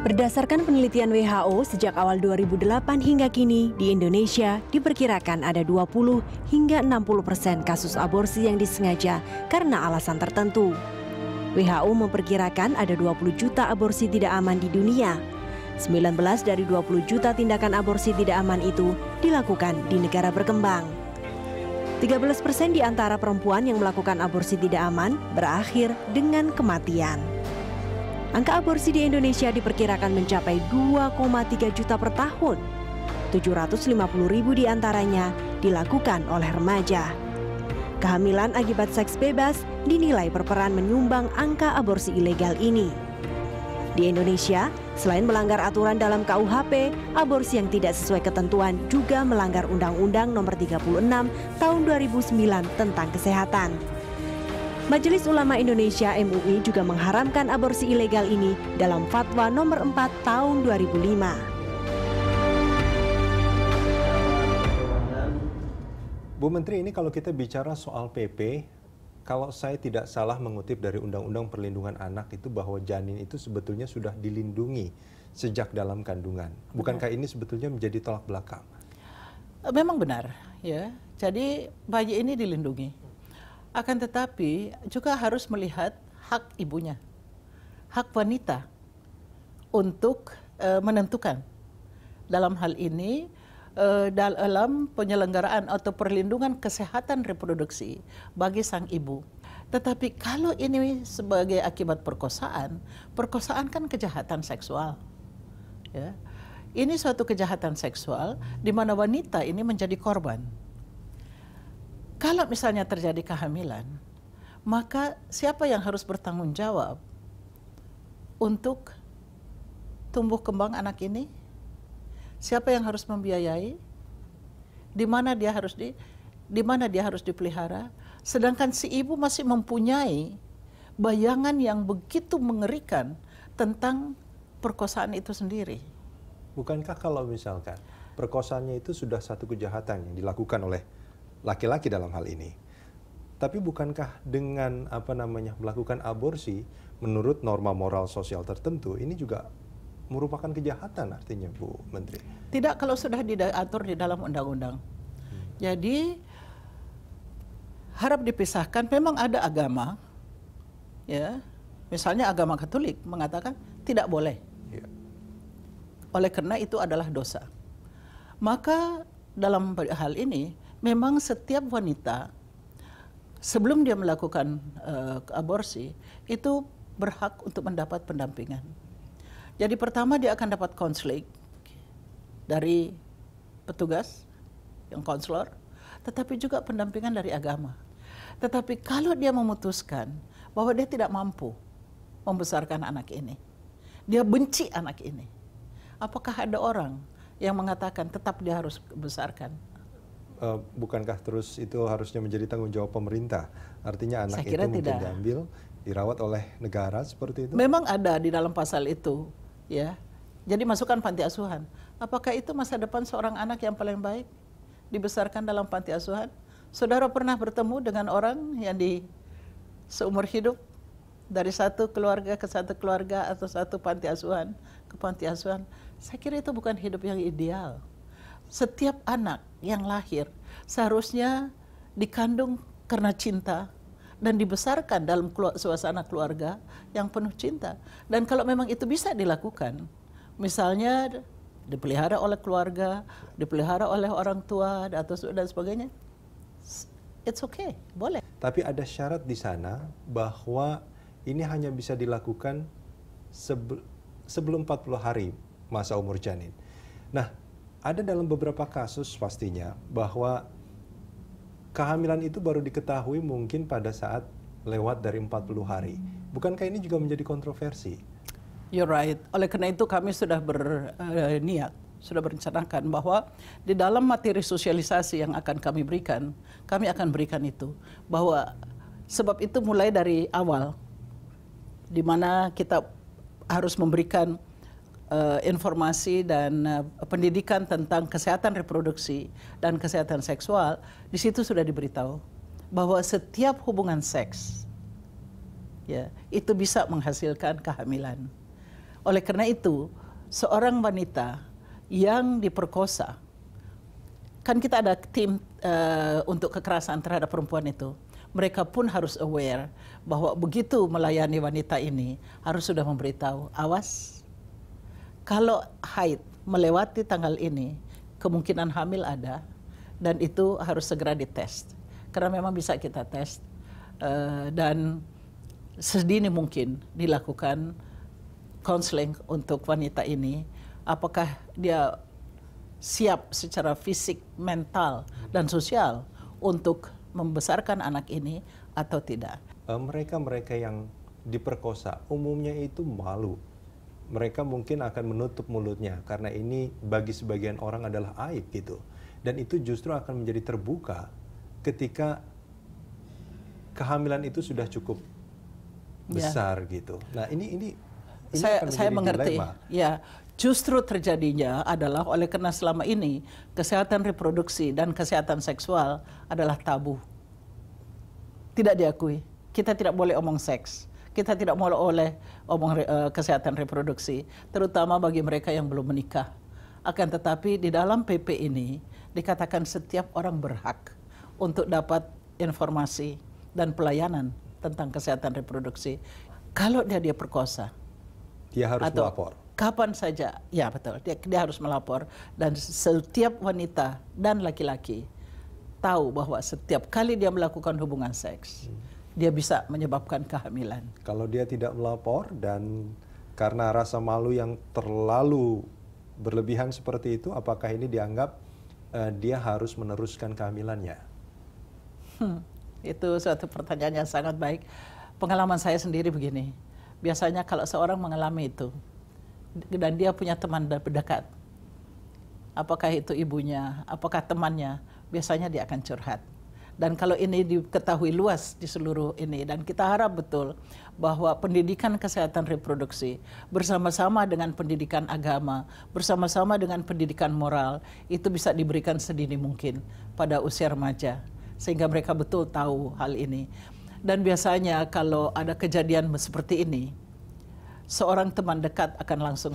Berdasarkan penelitian WHO, sejak awal 2008 hingga kini di Indonesia diperkirakan ada 20 hingga 60 persen kasus aborsi yang disengaja karena alasan tertentu. WHO memperkirakan ada 20 juta aborsi tidak aman di dunia. 19 dari 20 juta tindakan aborsi tidak aman itu dilakukan di negara berkembang. 13 persen di antara perempuan yang melakukan aborsi tidak aman berakhir dengan kematian. Angka aborsi di Indonesia diperkirakan mencapai 2,3 juta per tahun. 750 ribu diantaranya dilakukan oleh remaja. Kehamilan akibat seks bebas dinilai berperan menyumbang angka aborsi ilegal ini. Di Indonesia, selain melanggar aturan dalam KUHP, aborsi yang tidak sesuai ketentuan juga melanggar Undang-Undang Nomor 36 Tahun 2009 tentang Kesehatan. Majelis Ulama Indonesia MUI juga mengharamkan aborsi ilegal ini dalam fatwa nomor 4 tahun 2005. Bu Menteri, ini kalau kita bicara soal PP, kalau saya tidak salah mengutip dari Undang-Undang Perlindungan Anak itu bahwa janin itu sebetulnya sudah dilindungi sejak dalam kandungan. Bukankah ini sebetulnya menjadi tolak belakang? Memang benar, ya. Jadi bayi ini dilindungi akan tetapi juga harus melihat hak ibunya, hak wanita untuk e, menentukan. Dalam hal ini e, dalam penyelenggaraan atau perlindungan kesehatan reproduksi bagi sang ibu. Tetapi kalau ini sebagai akibat perkosaan, perkosaan kan kejahatan seksual. Ya. Ini suatu kejahatan seksual di mana wanita ini menjadi korban. Kalau misalnya terjadi kehamilan, maka siapa yang harus bertanggung jawab untuk tumbuh kembang anak ini? Siapa yang harus membiayai? Di mana dia harus di di mana dia harus dipelihara? Sedangkan si ibu masih mempunyai bayangan yang begitu mengerikan tentang perkosaan itu sendiri. Bukankah kalau misalkan perkosaannya itu sudah satu kejahatan yang dilakukan oleh laki-laki dalam hal ini. Tapi bukankah dengan apa namanya melakukan aborsi menurut norma moral sosial tertentu ini juga merupakan kejahatan artinya Bu Menteri? Tidak kalau sudah diatur di dalam undang-undang. Hmm. Jadi harap dipisahkan memang ada agama ya. Misalnya agama Katolik mengatakan tidak boleh. Ya. Oleh karena itu adalah dosa. Maka dalam hal ini memang setiap wanita sebelum dia melakukan uh, aborsi itu berhak untuk mendapat pendampingan. Jadi pertama dia akan dapat konseling dari petugas yang konselor, tetapi juga pendampingan dari agama. Tetapi kalau dia memutuskan bahwa dia tidak mampu membesarkan anak ini, dia benci anak ini, apakah ada orang yang mengatakan tetap dia harus besarkan? Eh, bukankah terus itu harusnya menjadi tanggung jawab pemerintah? Artinya anak itu mungkin tidak. diambil, dirawat oleh negara seperti itu? Memang ada di dalam pasal itu, ya. Jadi masukkan panti asuhan. Apakah itu masa depan seorang anak yang paling baik dibesarkan dalam panti asuhan? Saudara pernah bertemu dengan orang yang di seumur hidup dari satu keluarga ke satu keluarga atau satu panti asuhan ke panti asuhan? Saya kira itu bukan hidup yang ideal setiap anak yang lahir seharusnya dikandung karena cinta dan dibesarkan dalam suasana keluarga yang penuh cinta. Dan kalau memang itu bisa dilakukan, misalnya dipelihara oleh keluarga, dipelihara oleh orang tua atau dan sebagainya, it's okay, boleh. Tapi ada syarat di sana bahwa ini hanya bisa dilakukan sebelum 40 hari masa umur janin. Nah, ada dalam beberapa kasus pastinya bahwa kehamilan itu baru diketahui mungkin pada saat lewat dari 40 hari. Bukankah ini juga menjadi kontroversi? You're right. Oleh karena itu kami sudah berniat, eh, sudah merencanakan bahwa di dalam materi sosialisasi yang akan kami berikan, kami akan berikan itu bahwa sebab itu mulai dari awal di mana kita harus memberikan uh, informasi dan uh, pendidikan tentang kesehatan reproduksi dan kesehatan seksual, di situ sudah diberitahu bahwa setiap hubungan seks ya itu bisa menghasilkan kehamilan. Oleh karena itu, seorang wanita yang diperkosa kan kita ada tim uh, untuk kekerasan terhadap perempuan itu. Mereka pun harus aware bahwa begitu melayani wanita ini harus sudah memberitahu, awas kalau haid melewati tanggal ini kemungkinan hamil ada dan itu harus segera dites karena memang bisa kita tes eh, dan sedini mungkin dilakukan konseling untuk wanita ini apakah dia siap secara fisik, mental dan sosial untuk membesarkan anak ini atau tidak. Eh, mereka-mereka yang diperkosa umumnya itu malu mereka mungkin akan menutup mulutnya karena ini bagi sebagian orang adalah aib gitu. Dan itu justru akan menjadi terbuka ketika kehamilan itu sudah cukup ya. besar ya. gitu. Nah, ini ini, ini saya akan saya mengerti. Dilema. Ya, justru terjadinya adalah oleh karena selama ini kesehatan reproduksi dan kesehatan seksual adalah tabu. Tidak diakui. Kita tidak boleh omong seks kita tidak mau oleh omong uh, kesehatan reproduksi, terutama bagi mereka yang belum menikah. Akan tetapi di dalam PP ini dikatakan setiap orang berhak untuk dapat informasi dan pelayanan tentang kesehatan reproduksi. Kalau dia dia perkosa, dia harus atau melapor. Kapan saja, ya betul, dia, dia harus melapor dan setiap wanita dan laki-laki tahu bahwa setiap kali dia melakukan hubungan seks. Hmm dia bisa menyebabkan kehamilan. Kalau dia tidak melapor dan karena rasa malu yang terlalu berlebihan seperti itu, apakah ini dianggap uh, dia harus meneruskan kehamilannya? Hmm, itu suatu pertanyaan yang sangat baik. Pengalaman saya sendiri begini, biasanya kalau seorang mengalami itu dan dia punya teman dekat, apakah itu ibunya, apakah temannya, biasanya dia akan curhat dan kalau ini diketahui luas di seluruh ini, dan kita harap betul bahwa pendidikan kesehatan reproduksi bersama-sama dengan pendidikan agama, bersama-sama dengan pendidikan moral, itu bisa diberikan sedini mungkin pada usia remaja, sehingga mereka betul tahu hal ini. Dan biasanya kalau ada kejadian seperti ini, seorang teman dekat akan langsung